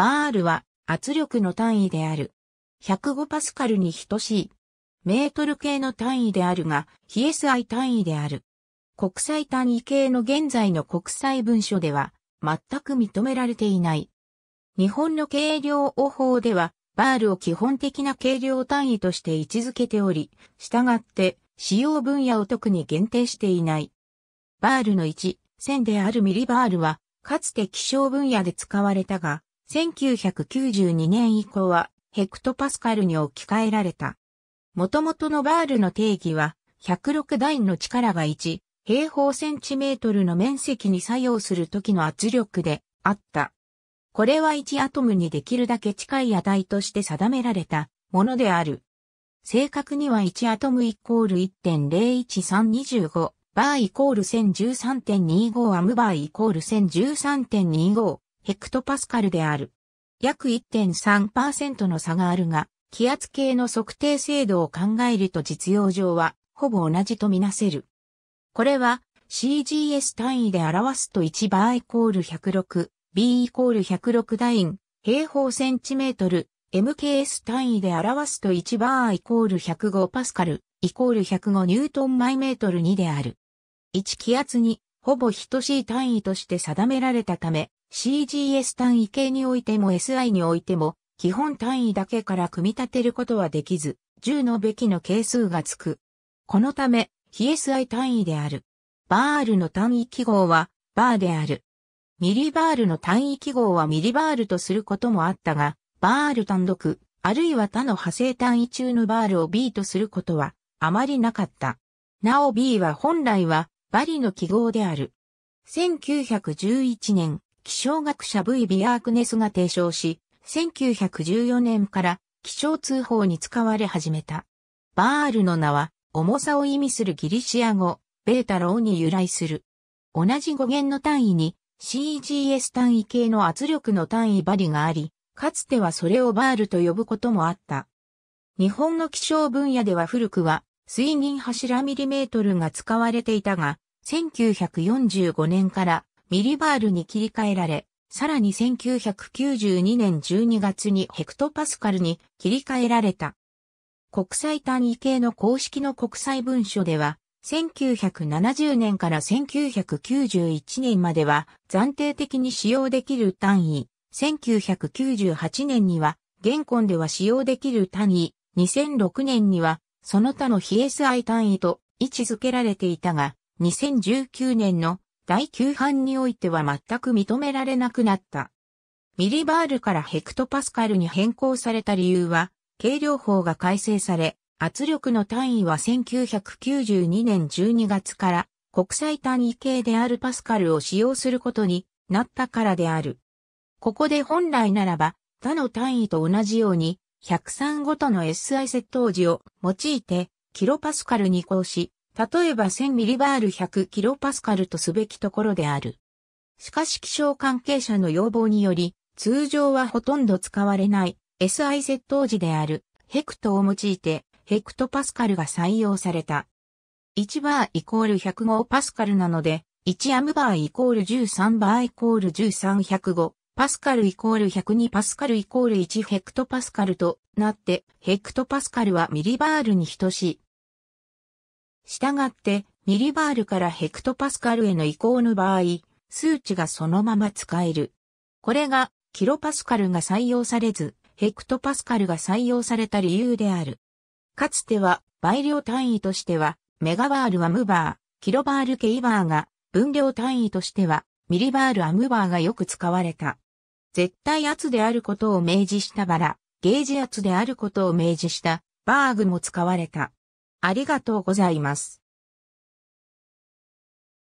バールは圧力の単位である。105パスカルに等しい。メートル系の単位であるが、非 SI 単位である。国際単位系の現在の国際文書では、全く認められていない。日本の計量法では、バールを基本的な計量単位として位置づけており、従って使用分野を特に限定していない。バールの1、線であるミリバールは、かつて気象分野で使われたが、1992年以降はヘクトパスカルに置き換えられた。元々のバールの定義は、106台の力が1、平方センチメートルの面積に作用する時の圧力であった。これは1アトムにできるだけ近い値として定められたものである。正確には1アトムイコール1.01325、バーイコール1013.25アムバーイコール1013.25ヘクトパスカルである。約1.3%の差があるが、気圧計の測定精度を考えると実用上は、ほぼ同じとみなせる。これは、CGS 単位で表すと1バーイコール106、B イコール106ダイン、平方センチメートル、MKS 単位で表すと1バーイコール105パスカル、イコール105ニュートンマイメートル2である。1気圧にほぼ等しい単位として定められたため、CGS 単位系においても SI においても、基本単位だけから組み立てることはできず、10のべきの係数がつく。このため、非 SI 単位である。バールの単位記号は、バーである。ミリバールの単位記号はミリバールとすることもあったが、バール単独、あるいは他の派生単位中のバールを B とすることは、あまりなかった。なお B は本来は、バリの記号である。1911年、気象学者 V・ ビアークネスが提唱し、1914年から気象通報に使われ始めた。バールの名は、重さを意味するギリシア語、ベータローに由来する。同じ語源の単位に CGS 単位系の圧力の単位バリがあり、かつてはそれをバールと呼ぶこともあった。日本の気象分野では古くは水銀柱ミリメートルが使われていたが、1945年からミリバールに切り替えられ、さらに1992年12月にヘクトパスカルに切り替えられた。国際単位系の公式の国際文書では、1970年から1991年までは暫定的に使用できる単位、1998年には現今では使用できる単位、2006年にはその他の非 SI 単位と位置づけられていたが、2019年の第9版においては全く認められなくなった。ミリバールからヘクトパスカルに変更された理由は、計量法が改正され、圧力の単位は1992年12月から国際単位系であるパスカルを使用することになったからである。ここで本来ならば他の単位と同じように103ごとの SI 接頭時を用いてキロパスカルに移行し例えば1000ミリバール100キロパスカルとすべきところである。しかし気象関係者の要望により、通常はほとんど使われない SI 接頭時であるヘクトを用いてヘクトパスカルが採用された。1バーイコール105パスカルなので、1アムバーイコール13バーイコール13105パスカルイコール102パスカルイコール1ヘクトパスカルとなって、ヘクトパスカルはミリバールに等しい。したがって、ミリバールからヘクトパスカルへの移行の場合、数値がそのまま使える。これが、キロパスカルが採用されず、ヘクトパスカルが採用された理由である。かつては、倍量単位としては、メガバールはムバー、キロバールケイバーが、分量単位としては、ミリバールアムバーがよく使われた。絶対圧であることを明示したバラ、ゲージ圧であることを明示した、バーグも使われた。ありがとうございます。